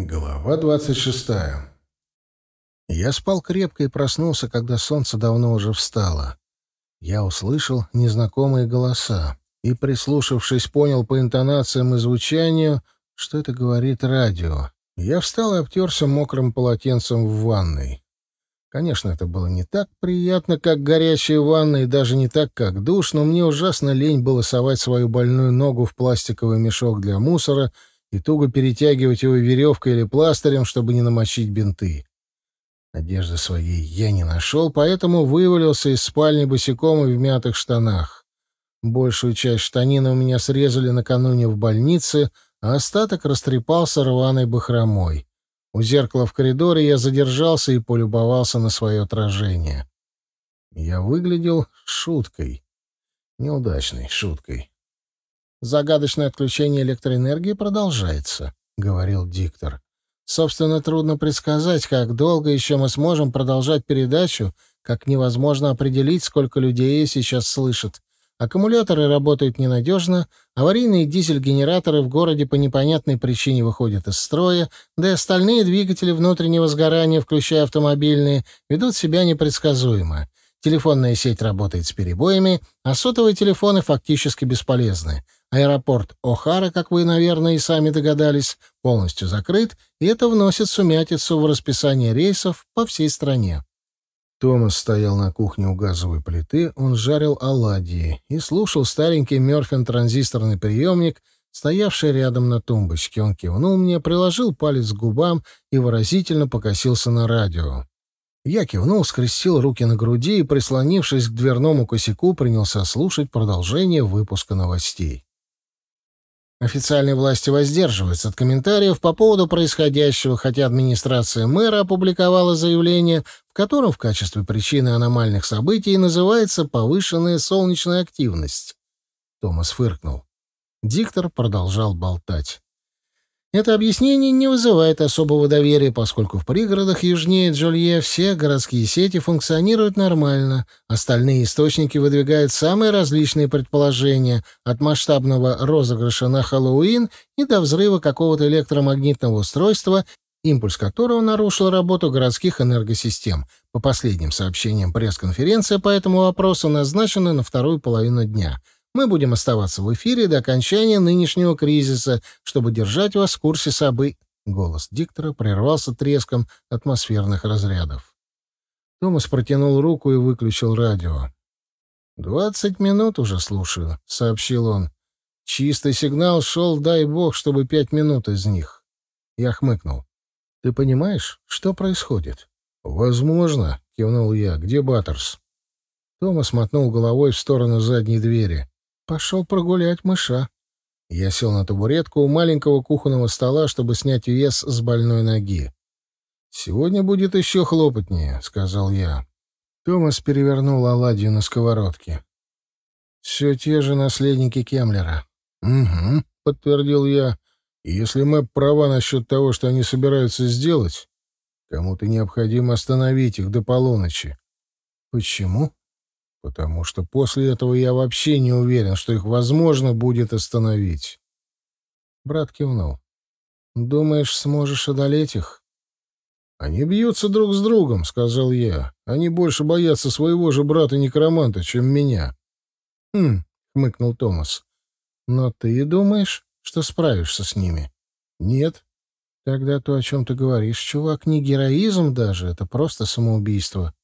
Глава двадцать шестая. Я спал крепко и проснулся, когда солнце давно уже встало. Я услышал незнакомые голоса и, прислушавшись, понял по интонациям и звучанию, что это говорит радио. Я встал и обтерся мокрым полотенцем в ванной. Конечно, это было не так приятно, как горячая ванна, и даже не так, как душ, но мне ужасно лень было совать свою больную ногу в пластиковый мешок для мусора — и туго перетягивать его веревкой или пластырем, чтобы не намочить бинты. Надежды своей я не нашел, поэтому вывалился из спальни босиком и в мятых штанах. Большую часть штанины у меня срезали накануне в больнице, а остаток растрепался рваной бахромой. У зеркала в коридоре я задержался и полюбовался на свое отражение. Я выглядел шуткой. Неудачной шуткой. «Загадочное отключение электроэнергии продолжается», — говорил диктор. «Собственно, трудно предсказать, как долго еще мы сможем продолжать передачу, как невозможно определить, сколько людей сейчас слышат. Аккумуляторы работают ненадежно, аварийные дизель-генераторы в городе по непонятной причине выходят из строя, да и остальные двигатели внутреннего сгорания, включая автомобильные, ведут себя непредсказуемо. Телефонная сеть работает с перебоями, а сотовые телефоны фактически бесполезны. Аэропорт О'Хара, как вы, наверное, и сами догадались, полностью закрыт, и это вносит сумятицу в расписание рейсов по всей стране. Томас стоял на кухне у газовой плиты, он жарил оладьи и слушал старенький Мёрфин транзисторный приемник, стоявший рядом на тумбочке. Он кивнул мне, приложил палец к губам и выразительно покосился на радио. Я кивнул, скрестил руки на груди и, прислонившись к дверному косяку, принялся слушать продолжение выпуска новостей. Официальные власти воздерживаются от комментариев по поводу происходящего, хотя администрация мэра опубликовала заявление, в котором в качестве причины аномальных событий называется повышенная солнечная активность. Томас фыркнул. Диктор продолжал болтать. Это объяснение не вызывает особого доверия, поскольку в пригородах южнее Джулье все городские сети функционируют нормально, остальные источники выдвигают самые различные предположения, от масштабного розыгрыша на Хэллоуин и до взрыва какого-то электромагнитного устройства, импульс которого нарушил работу городских энергосистем. По последним сообщениям пресс-конференция по этому вопросу назначена на вторую половину дня — мы будем оставаться в эфире до окончания нынешнего кризиса, чтобы держать вас в курсе событий. Голос диктора прервался треском атмосферных разрядов. Томас протянул руку и выключил радио. «Двадцать минут уже слушаю», — сообщил он. «Чистый сигнал шел, дай бог, чтобы пять минут из них». Я хмыкнул. «Ты понимаешь, что происходит?» «Возможно», — кивнул я. «Где Баттерс?» Томас мотнул головой в сторону задней двери. Пошел прогулять мыша. Я сел на табуретку у маленького кухонного стола, чтобы снять вес с больной ноги. «Сегодня будет еще хлопотнее», — сказал я. Томас перевернул оладью на сковородке. «Все те же наследники Кемлера». «Угу», — подтвердил я. «Если мы права насчет того, что они собираются сделать, кому-то необходимо остановить их до полуночи». «Почему?» потому что после этого я вообще не уверен, что их возможно будет остановить. Брат кивнул. «Думаешь, сможешь одолеть их?» «Они бьются друг с другом», — сказал я. «Они больше боятся своего же брата-некроманта, чем меня». «Хм», — хмыкнул Томас. «Но ты думаешь, что справишься с ними?» «Нет». «Тогда то, о чем ты говоришь, чувак, не героизм даже, это просто самоубийство».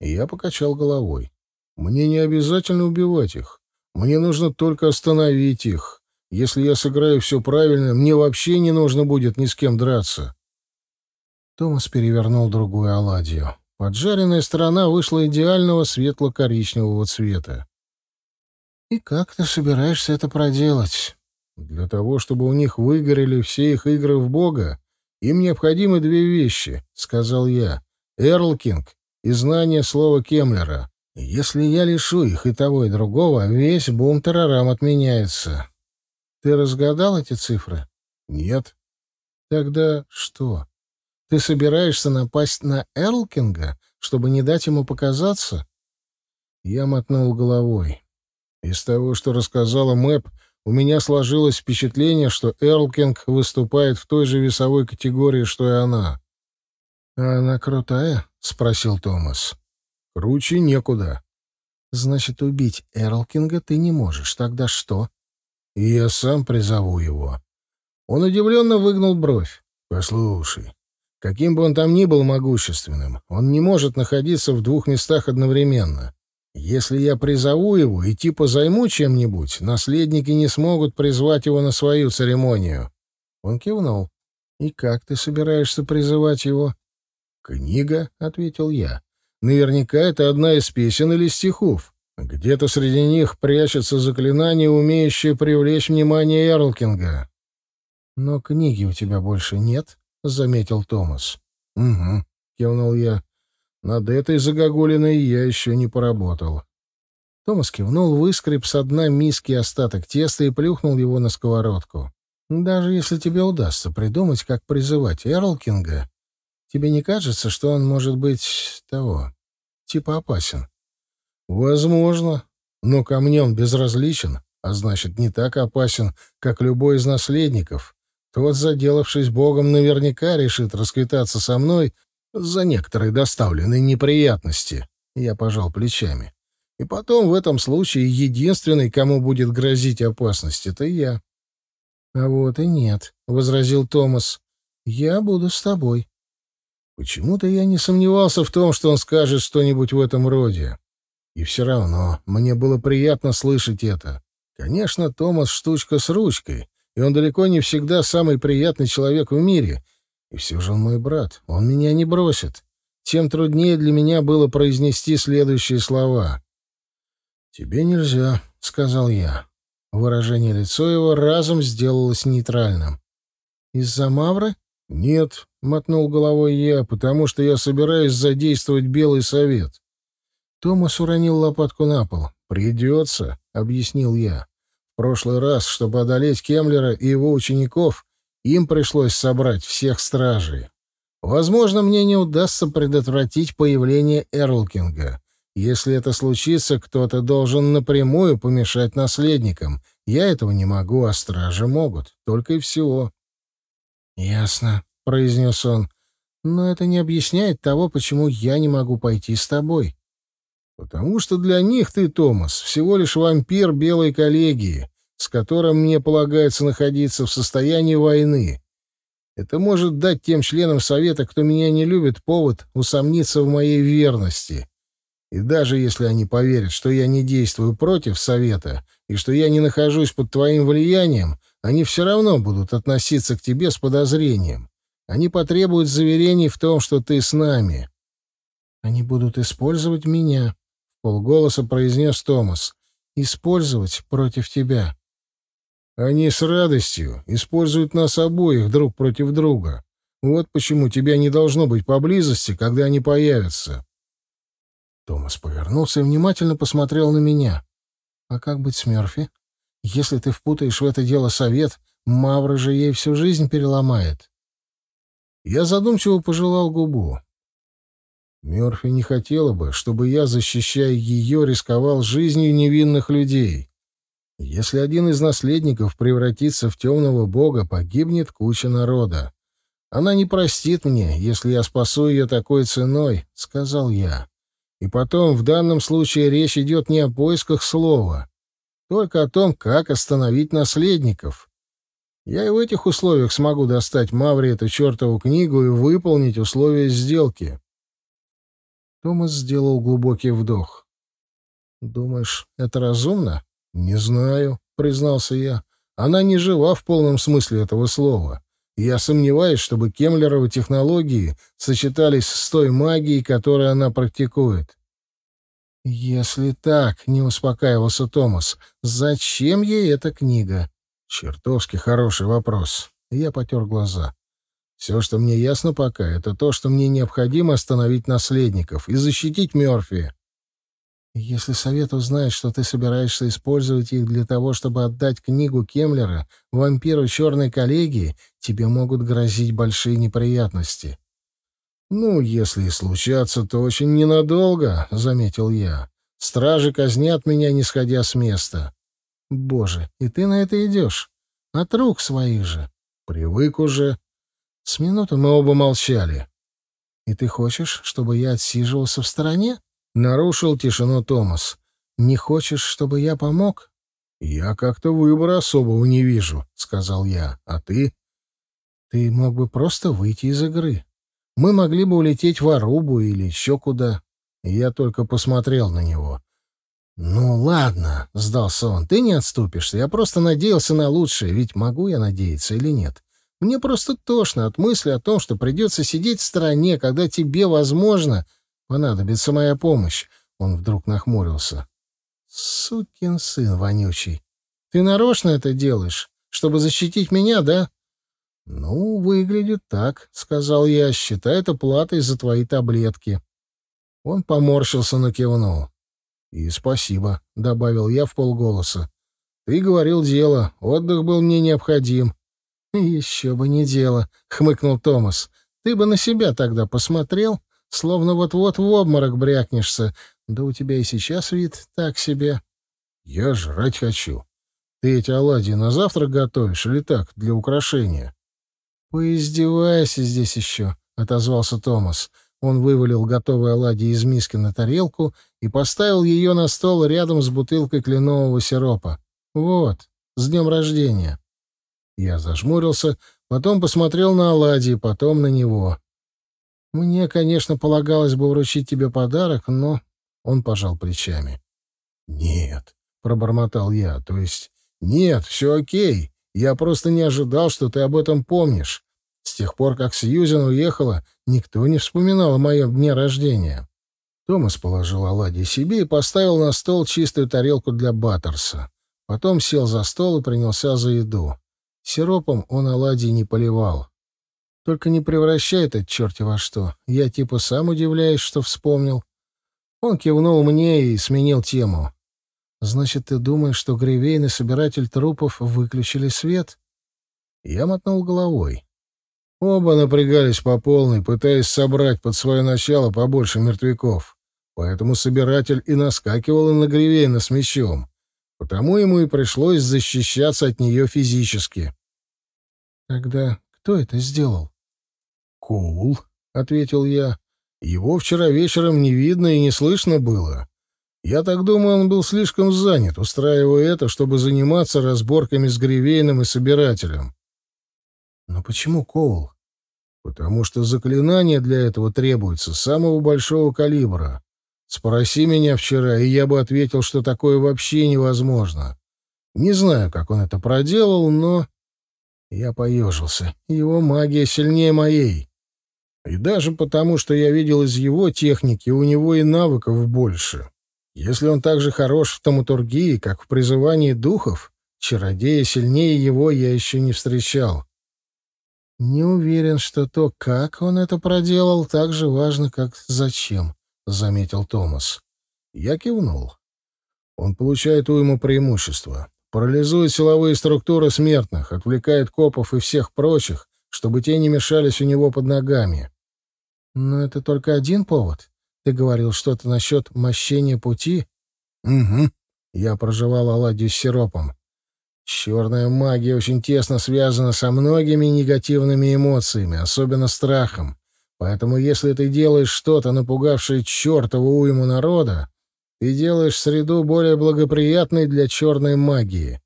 я покачал головой. Мне не обязательно убивать их. Мне нужно только остановить их. Если я сыграю все правильно, мне вообще не нужно будет ни с кем драться. Томас перевернул другую оладью. Поджаренная сторона вышла идеального светло-коричневого цвета. «И как ты собираешься это проделать?» «Для того, чтобы у них выгорели все их игры в Бога, им необходимы две вещи», — сказал я. «Эрлкинг и знание слова Кемлера. Если я лишу их и того, и другого, весь бум-тарарам отменяется. Ты разгадал эти цифры? Нет. Тогда что? Ты собираешься напасть на Эрлкинга, чтобы не дать ему показаться? Я мотнул головой. Из того, что рассказала Мэп, у меня сложилось впечатление, что Эрлкинг выступает в той же весовой категории, что и она. «А она крутая?» — спросил Томас. Круче некуда. Значит, убить Эрлкинга ты не можешь. Тогда что? я сам призову его. Он удивленно выгнул бровь. Послушай, каким бы он там ни был могущественным, он не может находиться в двух местах одновременно. Если я призову его и типа займу чем-нибудь, наследники не смогут призвать его на свою церемонию. Он кивнул. И как ты собираешься призывать его? Книга, ответил я. Наверняка это одна из песен или стихов. Где-то среди них прячется заклинание, умеющее привлечь внимание Эрлкинга. «Но книги у тебя больше нет», — заметил Томас. «Угу», — кивнул я. «Над этой загогулиной я еще не поработал». Томас кивнул, выскреб с дна миски остаток теста и плюхнул его на сковородку. «Даже если тебе удастся придумать, как призывать Эрлкинга, Тебе не кажется, что он может быть того, типа опасен? Возможно, но ко мне он безразличен, а значит, не так опасен, как любой из наследников. Тот, заделавшись богом, наверняка решит расквитаться со мной за некоторые доставленные неприятности. Я пожал плечами. И потом в этом случае единственный, кому будет грозить опасность, это я. — А вот и нет, — возразил Томас. — Я буду с тобой. Почему-то я не сомневался в том, что он скажет что-нибудь в этом роде. И все равно мне было приятно слышать это. Конечно, Томас — штучка с ручкой, и он далеко не всегда самый приятный человек в мире. И все же он мой брат, он меня не бросит. Тем труднее для меня было произнести следующие слова. «Тебе нельзя», — сказал я. Выражение лицо его разом сделалось нейтральным. «Из-за Мавры?» «Нет», — мотнул головой я, — «потому что я собираюсь задействовать Белый Совет». Томас уронил лопатку на пол. «Придется», — объяснил я. «В прошлый раз, чтобы одолеть Кемлера и его учеников, им пришлось собрать всех стражей. Возможно, мне не удастся предотвратить появление Эрлкинга. Если это случится, кто-то должен напрямую помешать наследникам. Я этого не могу, а стражи могут. Только и всего». «Ясно», — произнес он. «Но это не объясняет того, почему я не могу пойти с тобой». «Потому что для них ты, Томас, всего лишь вампир белой коллегии, с которым мне полагается находиться в состоянии войны. Это может дать тем членам Совета, кто меня не любит, повод усомниться в моей верности. И даже если они поверят, что я не действую против Совета и что я не нахожусь под твоим влиянием, — они все равно будут относиться к тебе с подозрением. Они потребуют заверений в том, что ты с нами. Они будут использовать меня, — полголоса произнес Томас. Использовать против тебя. Они с радостью используют нас обоих друг против друга. Вот почему тебя не должно быть поблизости, когда они появятся. Томас повернулся и внимательно посмотрел на меня. А как быть с Мерфи? Если ты впутаешь в это дело совет, Мавра же ей всю жизнь переломает. Я задумчиво пожелал губу. Мёрфи не хотела бы, чтобы я, защищая ее, рисковал жизнью невинных людей. Если один из наследников превратится в темного бога, погибнет куча народа. Она не простит мне, если я спасу ее такой ценой, — сказал я. И потом, в данном случае речь идет не о поисках слова только о том, как остановить наследников. Я и в этих условиях смогу достать Маври эту чертову книгу и выполнить условия сделки. Томас сделал глубокий вдох. «Думаешь, это разумно?» «Не знаю», — признался я. «Она не жива в полном смысле этого слова. Я сомневаюсь, чтобы кемлеровы технологии сочетались с той магией, которую она практикует. Если так, не успокаивался Томас, зачем ей эта книга? Чертовски хороший вопрос. Я потер глаза. Все, что мне ясно пока, это то, что мне необходимо остановить наследников и защитить Мерфи. Если совет узнает, что ты собираешься использовать их для того, чтобы отдать книгу Кемлера вампиру черной коллегии, тебе могут грозить большие неприятности. «Ну, если и случаться, то очень ненадолго», — заметил я. «Стражи казнят меня, не сходя с места». «Боже, и ты на это идешь? От рук своих же». «Привык уже». С минуты мы оба молчали. «И ты хочешь, чтобы я отсиживался в стороне?» — нарушил тишину Томас. «Не хочешь, чтобы я помог?» «Я как-то выбора особого не вижу», — сказал я. «А ты?» «Ты мог бы просто выйти из игры», мы могли бы улететь в Арубу или еще куда. Я только посмотрел на него. «Ну ладно», — сдался он, — «ты не отступишься. Я просто надеялся на лучшее, ведь могу я надеяться или нет. Мне просто тошно от мысли о том, что придется сидеть в стороне, когда тебе, возможно, понадобится моя помощь». Он вдруг нахмурился. «Сукин сын вонючий. Ты нарочно это делаешь, чтобы защитить меня, да?» «Ну, выглядит так», — сказал я, — «считай это платой за твои таблетки». Он поморщился, но кивнул. «И спасибо», — добавил я в полголоса. «Ты говорил дело, отдых был мне необходим». «Еще бы не дело», — хмыкнул Томас. «Ты бы на себя тогда посмотрел, словно вот-вот в обморок брякнешься. Да у тебя и сейчас вид так себе». «Я жрать хочу. Ты эти оладьи на завтрак готовишь или так, для украшения?» «Поиздевайся здесь еще», — отозвался Томас. Он вывалил готовые оладьи из миски на тарелку и поставил ее на стол рядом с бутылкой кленового сиропа. «Вот, с днем рождения!» Я зажмурился, потом посмотрел на оладьи, потом на него. «Мне, конечно, полагалось бы вручить тебе подарок, но...» Он пожал плечами. «Нет», — пробормотал я, — «то есть нет, все окей. Я просто не ожидал, что ты об этом помнишь. С тех пор, как Сьюзен уехала, никто не вспоминал о моем дне рождения». Томас положил оладьи себе и поставил на стол чистую тарелку для Баттерса. Потом сел за стол и принялся за еду. Сиропом он оладьи не поливал. «Только не превращай это черти во что. Я типа сам удивляюсь, что вспомнил». Он кивнул мне и сменил тему. Значит, ты думаешь, что Гривейн и Собиратель трупов выключили свет? Я мотнул головой. Оба напрягались по полной, пытаясь собрать под свое начало побольше мертвяков. Поэтому Собиратель и наскакивал на Гривейна с мечом. Потому ему и пришлось защищаться от нее физически. Тогда кто это сделал? Коул, — ответил я. Его вчера вечером не видно и не слышно было. Я так думаю, он был слишком занят, устраивая это, чтобы заниматься разборками с Гривейным и Собирателем. Но почему Коул? Потому что заклинание для этого требуется самого большого калибра. Спроси меня вчера, и я бы ответил, что такое вообще невозможно. Не знаю, как он это проделал, но... Я поежился. Его магия сильнее моей. И даже потому, что я видел из его техники, у него и навыков больше. Если он так же хорош в томатургии, как в призывании духов, чародея сильнее его я еще не встречал. Не уверен, что то, как он это проделал, так же важно, как зачем, — заметил Томас. Я кивнул. Он получает уйму преимущества. Парализует силовые структуры смертных, отвлекает копов и всех прочих, чтобы те не мешались у него под ногами. Но это только один повод. Ты говорил что-то насчет мощения пути? Угу. Я проживал оладью с сиропом. Черная магия очень тесно связана со многими негативными эмоциями, особенно страхом. Поэтому если ты делаешь что-то, напугавшее чертову уйму народа, ты делаешь среду более благоприятной для черной магии.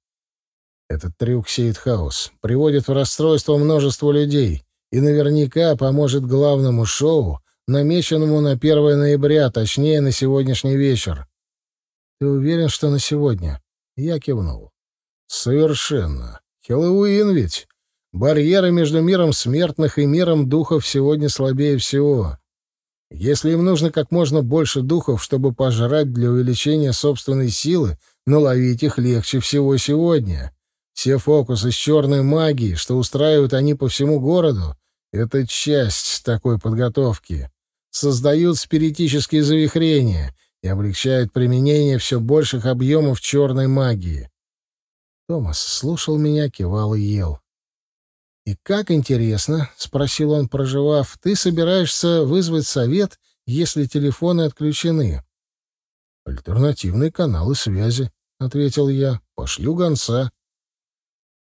Этот трюк сеет хаос, приводит в расстройство множество людей и наверняка поможет главному шоу намеченному на 1 ноября, точнее, на сегодняшний вечер. Ты уверен, что на сегодня? Я кивнул. Совершенно. Хэллоуин ведь. Барьеры между миром смертных и миром духов сегодня слабее всего. Если им нужно как можно больше духов, чтобы пожрать для увеличения собственной силы, но их легче всего сегодня. Все фокусы с черной магией, что устраивают они по всему городу, — это часть такой подготовки создают спиритические завихрения и облегчают применение все больших объемов черной магии. Томас слушал меня, кивал и ел. «И как интересно», — спросил он, проживав, — «ты собираешься вызвать совет, если телефоны отключены?» «Альтернативные каналы связи», — ответил я. «Пошлю гонца».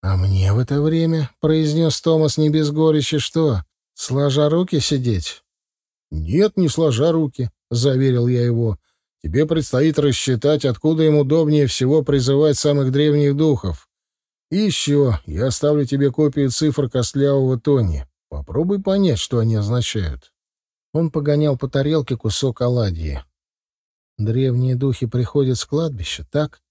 «А мне в это время», — произнес Томас не без горечи, — «что, сложа руки сидеть?» «Нет, не сложа руки», — заверил я его. «Тебе предстоит рассчитать, откуда им удобнее всего призывать самых древних духов. И еще я оставлю тебе копию цифр костлявого Тони. Попробуй понять, что они означают». Он погонял по тарелке кусок оладьи. «Древние духи приходят с кладбища, так?»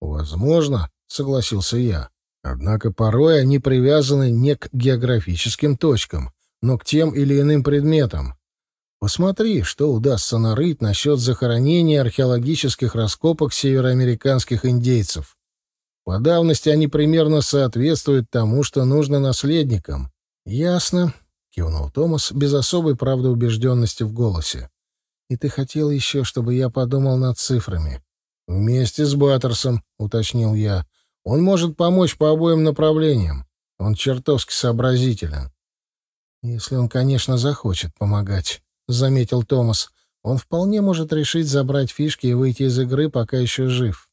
«Возможно», — согласился я. «Однако порой они привязаны не к географическим точкам, но к тем или иным предметам. Посмотри, что удастся нарыть насчет захоронения археологических раскопок североамериканских индейцев. По давности они примерно соответствуют тому, что нужно наследникам. Ясно, кивнул Томас без особой правдоубежденности в голосе. И ты хотел еще, чтобы я подумал над цифрами. Вместе с Баттерсом, уточнил я. Он может помочь по обоим направлениям. Он чертовски сообразителен. Если он, конечно, захочет помогать заметил Томас. Он вполне может решить забрать фишки и выйти из игры, пока еще жив.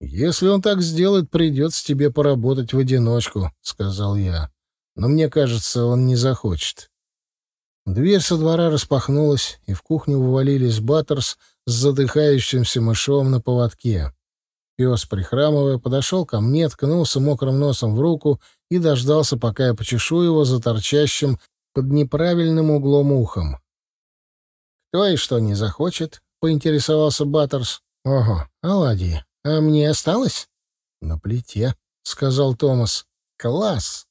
«Если он так сделает, придется тебе поработать в одиночку», — сказал я. «Но мне кажется, он не захочет». Дверь со двора распахнулась, и в кухню вывалились Баттерс с задыхающимся мышом на поводке. Пес, прихрамывая, подошел ко мне, ткнулся мокрым носом в руку и дождался, пока я почешу его за торчащим под неправильным углом ухом. «Кто и что не захочет?» — поинтересовался Баттерс. «Ого, оладьи. А мне осталось?» «На плите», — сказал Томас. «Класс!»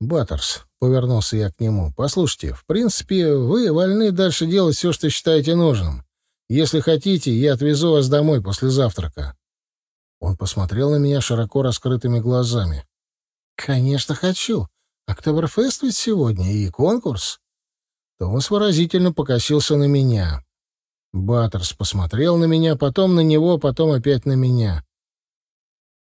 «Баттерс», — повернулся я к нему, — «послушайте, в принципе, вы вольны дальше делать все, что считаете нужным. Если хотите, я отвезу вас домой после завтрака». Он посмотрел на меня широко раскрытыми глазами. «Конечно, хочу. Октоберфест ведь сегодня и конкурс. Томас выразительно покосился на меня. Баттерс посмотрел на меня, потом на него, потом опять на меня.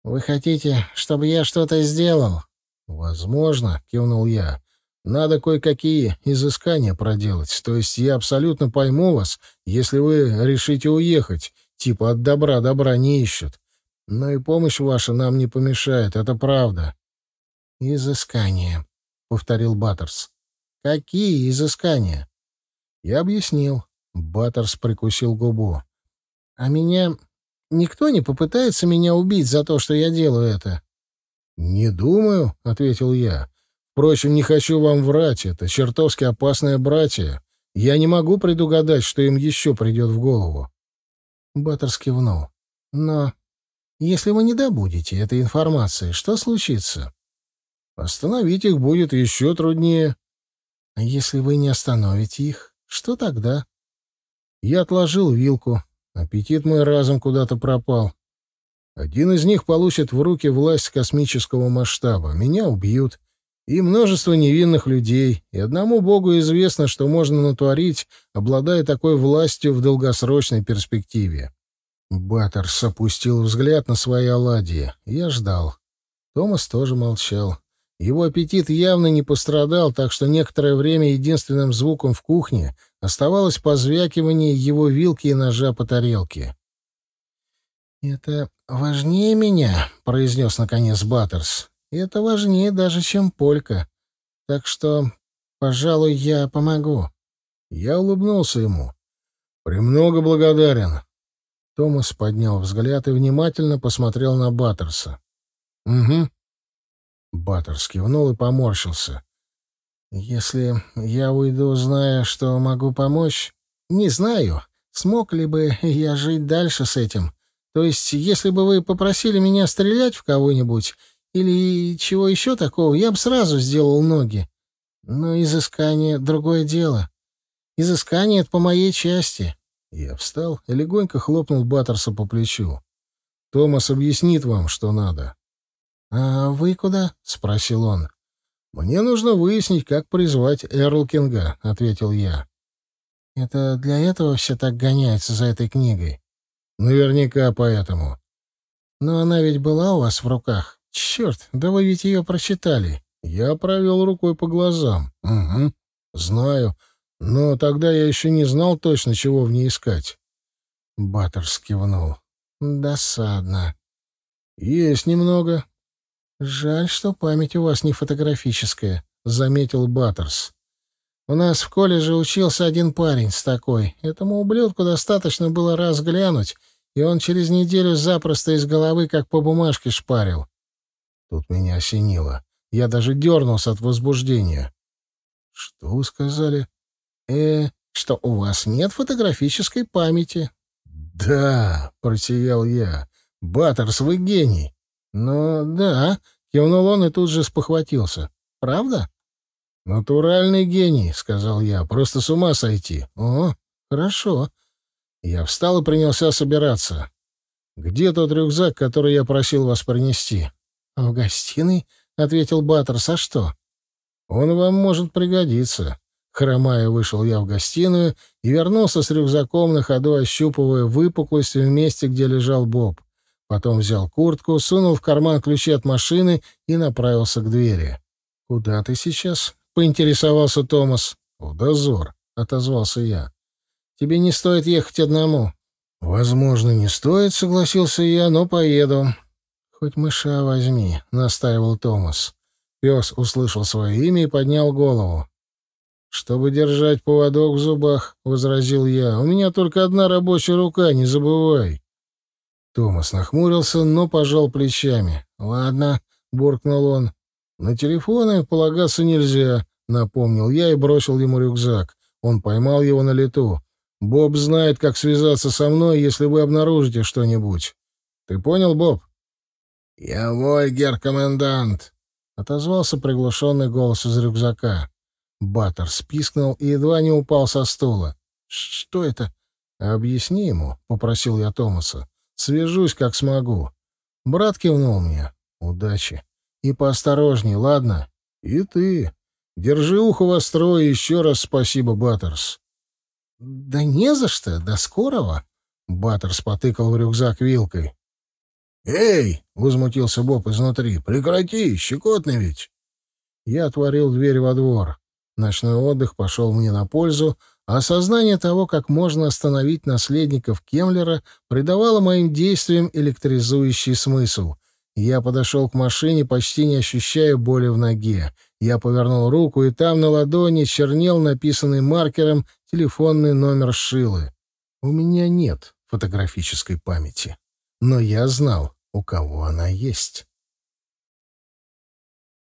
«Вы хотите, чтобы я что-то сделал?» «Возможно», — кивнул я. «Надо кое-какие изыскания проделать. То есть я абсолютно пойму вас, если вы решите уехать. Типа от добра добра не ищут. Но и помощь ваша нам не помешает, это правда». «Изыскание», — повторил Баттерс. Какие изыскания? Я объяснил. Баттерс прикусил губу. А меня... Никто не попытается меня убить за то, что я делаю это? Не думаю, — ответил я. Впрочем, не хочу вам врать, это чертовски опасное братья. Я не могу предугадать, что им еще придет в голову. Баттерс кивнул. Но если вы не добудете этой информации, что случится? Остановить их будет еще труднее. А если вы не остановите их, что тогда? Я отложил вилку. Аппетит мой разом куда-то пропал. Один из них получит в руки власть космического масштаба. Меня убьют. И множество невинных людей. И одному Богу известно, что можно натворить, обладая такой властью в долгосрочной перспективе. Баттерс опустил взгляд на свои оладьи. Я ждал. Томас тоже молчал. Его аппетит явно не пострадал, так что некоторое время единственным звуком в кухне оставалось позвякивание его вилки и ножа по тарелке. «Это важнее меня», — произнес наконец Баттерс. это важнее даже, чем полька. Так что, пожалуй, я помогу». Я улыбнулся ему. «Премного благодарен». Томас поднял взгляд и внимательно посмотрел на Баттерса. «Угу», Баттер скивнул и поморщился. «Если я уйду, зная, что могу помочь...» «Не знаю, смог ли бы я жить дальше с этим. То есть, если бы вы попросили меня стрелять в кого-нибудь или чего еще такого, я бы сразу сделал ноги. Но изыскание — другое дело. Изыскание — это по моей части». Я встал и легонько хлопнул Баттерса по плечу. «Томас объяснит вам, что надо». «А вы куда?» — спросил он. «Мне нужно выяснить, как призвать Эрлкинга», — ответил я. «Это для этого все так гоняются за этой книгой?» «Наверняка поэтому». «Но она ведь была у вас в руках? Черт, да вы ведь ее прочитали». Я провел рукой по глазам. «Угу, знаю. Но тогда я еще не знал точно, чего в ней искать». Баттер скивнул. «Досадно». «Есть немного», «Жаль, что память у вас не фотографическая», — заметил Баттерс. «У нас в колледже учился один парень с такой. Этому ублюдку достаточно было раз глянуть, и он через неделю запросто из головы как по бумажке шпарил». Тут меня осенило. Я даже дернулся от возбуждения. «Что вы сказали?» «Э, что у вас нет фотографической памяти». «Да», — протеял я, — «Баттерс, вы гений. «Ну да», — кивнул он и тут же спохватился. «Правда?» «Натуральный гений», — сказал я. «Просто с ума сойти». «О, хорошо». Я встал и принялся собираться. «Где тот рюкзак, который я просил вас принести?» «А «В гостиной», — ответил Баттерс. «А что?» «Он вам может пригодиться». Хромая вышел я в гостиную и вернулся с рюкзаком на ходу, ощупывая выпуклость в месте, где лежал Боб. Потом взял куртку, сунул в карман ключи от машины и направился к двери. «Куда ты сейчас?» — поинтересовался Томас. «В дозор», — отозвался я. «Тебе не стоит ехать одному». «Возможно, не стоит», — согласился я, — «но поеду». «Хоть мыша возьми», — настаивал Томас. Пес услышал свое имя и поднял голову. «Чтобы держать поводок в зубах», — возразил я, — «у меня только одна рабочая рука, не забывай». Томас нахмурился, но пожал плечами. «Ладно», — буркнул он. «На телефоны полагаться нельзя», — напомнил я и бросил ему рюкзак. Он поймал его на лету. «Боб знает, как связаться со мной, если вы обнаружите что-нибудь. Ты понял, Боб?» «Я Вольгер, комендант», — отозвался приглушенный голос из рюкзака. Баттер спискнул и едва не упал со стула. «Что это?» «Объясни ему», — попросил я Томаса. Свяжусь, как смогу. Брат кивнул мне. Удачи. И поосторожней, ладно? И ты. Держи ухо востро и еще раз спасибо, Баттерс. Да не за что, до скорого. Баттерс потыкал в рюкзак вилкой. «Эй!» — возмутился Боб изнутри. «Прекрати! щекотный ведь!» Я отворил дверь во двор. Ночной отдых пошел мне на пользу, Осознание того, как можно остановить наследников Кемлера, придавало моим действиям электризующий смысл. Я подошел к машине, почти не ощущая боли в ноге. Я повернул руку, и там на ладони чернел написанный маркером телефонный номер Шилы. У меня нет фотографической памяти. Но я знал, у кого она есть.